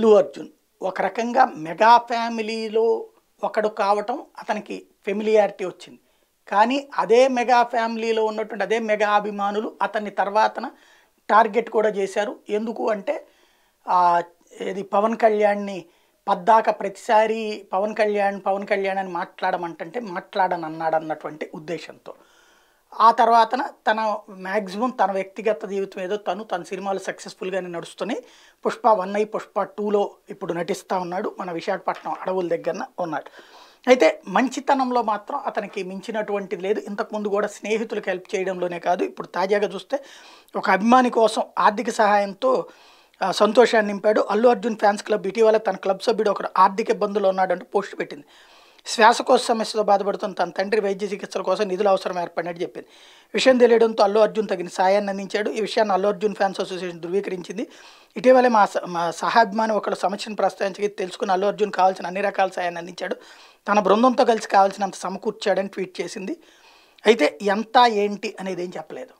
అల్లు అర్జున్ ఒక రకంగా మెగా ఫ్యామిలీలో ఒకడు కావటం అతనికి ఫెమిలియారిటీ వచ్చింది కానీ అదే మెగా ఫ్యామిలీలో ఉన్నటువంటి అదే మెగా అభిమానులు అతన్ని తర్వాతన టార్గెట్ కూడా చేశారు ఎందుకు అంటే ఇది పవన్ కళ్యాణ్ని పద్దాక ప్రతిసారి పవన్ కళ్యాణ్ పవన్ కళ్యాణ్ అని మాట్లాడమంటే మాట్లాడనన్నాడు అన్నటువంటి ఉద్దేశంతో ఆ తర్వాతన తన మ్యాక్సిమం తన వ్యక్తిగత జీవితం ఏదో తను తన సినిమాలు సక్సెస్ఫుల్గానే నడుస్తున్నాయి పుష్ప వన్ ఐ పుష్ప టూలో ఇప్పుడు నటిస్తూ ఉన్నాడు మన విశాఖపట్నం అడవుల దగ్గర ఉన్నాడు అయితే మంచితనంలో మాత్రం అతనికి మించినటువంటిది లేదు ఇంతకుముందు కూడా స్నేహితులకు హెల్ప్ చేయడంలోనే కాదు ఇప్పుడు తాజాగా చూస్తే ఒక అభిమాని కోసం ఆర్థిక సహాయంతో సంతోషాన్ని నింపాడు అల్లు అర్జున్ ఫ్యాన్స్ క్లబ్ ఇటీవల తన క్లబ్ సభ్యుడు ఒకరు ఆర్థిక ఇబ్బందులు ఉన్నాడంటూ పోస్ట్ పెట్టింది శ్వాసకోశ సమస్యతో బాధపడుతున్న తన తండ్రి వైద్య చికిత్సల కోసం నిధులు అవసరం ఏర్పడినట్టు చెప్పింది విషయం తెలియడంతో అల్లు అర్జున్ తగిన సాయాన్ని అందించాడు ఈ విషయాన్ని అల్లు అర్జున్ ఫ్యాన్స్ అసోసియేషన్ ధృవీకరించింది ఇటీవలే మా సహాభిమాని ఒకళ్ళ సమస్యను ప్రస్తావించి తెలుసుకుని అల్లు అర్జున్ కావాల్సిన అన్ని రకాల సాయాన్ని అందించాడు తన బృందంతో కలిసి కావాల్సినంత సమకూర్చాడని ట్వీట్ చేసింది అయితే ఎంత ఏంటి అనేది ఏం చెప్పలేదు